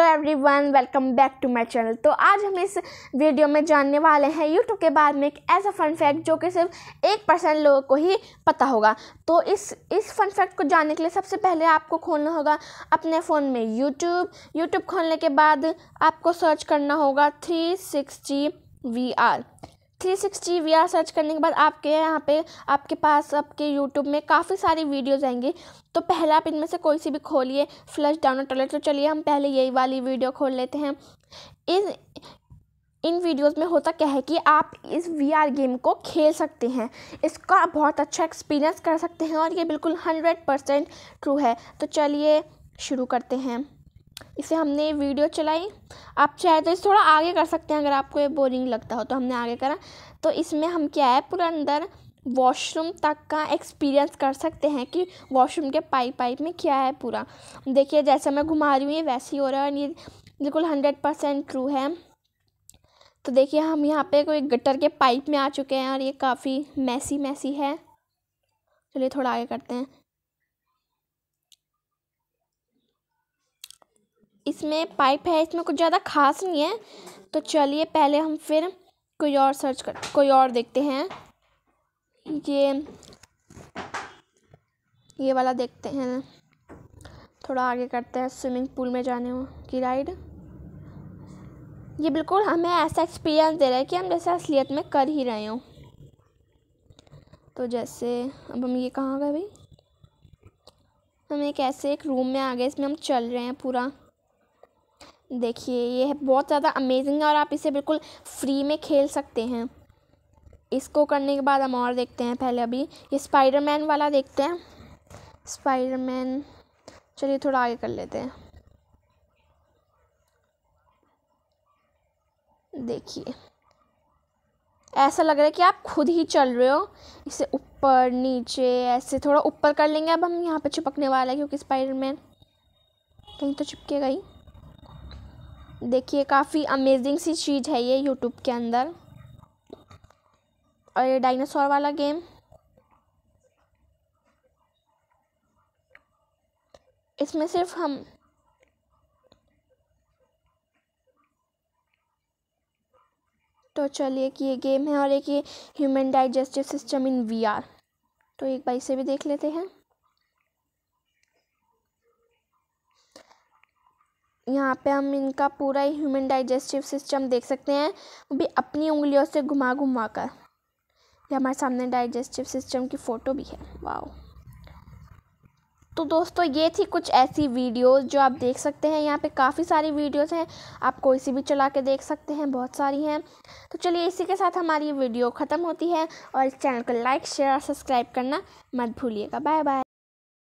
hello one welcome back to my channel तो आज हम इस वीडियो में जानने वाले हैं यूट्यूब के बारे में एक ऐसा फन फैक्ट जो कि सिर्फ एक परसेंट लोगों को ही पता होगा तो इस इस फन फैक्ट को जानने के लिए सबसे पहले आपको खोलना होगा अपने फ़ोन में यूट्यूब यूट्यूब खोलने के बाद आपको सर्च करना होगा three six G V R three sixty V R search करने के बाद आपके यहाँ पे आपके पास आपके यूट्यूब में काफ़ी सारी वीडियोस आएंगी तो पहले आप इनमें से कोई सी भी खोलिए फ्लश डाउन कर ले तो चलिए हम पहले यही वाली वीडियो खोल लेते हैं इस इन वीडियोस में होता क्या है कि आप इस वीआर गेम को खेल सकते हैं इसका बहुत अच्छा एक्सपीरियंस कर सकते हैं और ये बिल्कुल हंड्रेड परसेंट ट्रू है तो चलिए शुरू करते हैं इसे हमने वीडियो चलाई आप चाहे तो इसे थोड़ा आगे कर सकते हैं अगर आपको ये बोरिंग लगता हो तो हमने आगे करा तो इसमें हम क्या है पूरा अंदर वॉशरूम तक का एक्सपीरियंस कर सकते हैं कि वॉशरूम के पाइप पाइप में क्या है पूरा देखिए जैसे मैं घुमा रही हूँ ये वैसे ही हो रहा है और ये बिल्कुल हंड्रेड परसेंट ट्रू है तो देखिए हम यहाँ पे कोई गटर के पाइप में आ चुके हैं और ये काफ़ी मैसी मैसी है चलिए थोड़ा आगे करते हैं इसमें पाइप है इसमें कुछ ज़्यादा खास नहीं है तो चलिए पहले हम फिर कोई और सर्च कर कोई और देखते हैं ये ये वाला देखते हैं थोड़ा आगे करते हैं स्विमिंग पूल में जाने की राइड ये बिल्कुल हमें ऐसा एक्सपीरियंस दे रहा है कि हम जैसे असलियत में कर ही रहे हों तो जैसे अब हम ये कहाँ गए भाई हम एक ऐसे एक रूम में आ गए इसमें हम चल रहे हैं पूरा देखिए ये बहुत ज़्यादा अमेजिंग है और आप इसे बिल्कुल फ्री में खेल सकते हैं इसको करने के बाद हम और देखते हैं पहले अभी ये स्पाइडरमैन वाला देखते हैं स्पाइडरमैन चलिए थोड़ा आगे कर लेते हैं देखिए ऐसा लग रहा है कि आप खुद ही चल रहे हो इसे ऊपर नीचे ऐसे थोड़ा ऊपर कर लेंगे अब हम यहाँ पे चिपकने वाला है क्योंकि स्पाइडरमैन कहीं तो चिपके गई देखिए काफ़ी अमेजिंग सी चीज़ है ये यूट्यूब के अंदर और ये डायनासोर वाला गेम इसमें सिर्फ हम तो चलिए कि ये गेम है और एक ये human digestive system in VR तो एक बार इसे भी देख लेते हैं यहाँ पे हम इनका पूरा ही ह्यूमन डाइजेस्टिव सिस्टम देख सकते हैं वो भी अपनी उंगलियों से घुमा घुमा कर ये हमारे सामने डाइजेस्टिव सिस्टम की फ़ोटो भी है वाओ तो दोस्तों ये थी कुछ ऐसी वीडियोस जो आप देख सकते हैं यहाँ पे काफ़ी सारी वीडियोस हैं आप कोई सी भी चला के देख सकते हैं बहुत सारी हैं तो चलिए इसी के साथ हमारी ये वीडियो ख़त्म होती है और इस चैनल को लाइक शेयर और सब्सक्राइब करना मत भूलिएगा बाय बाय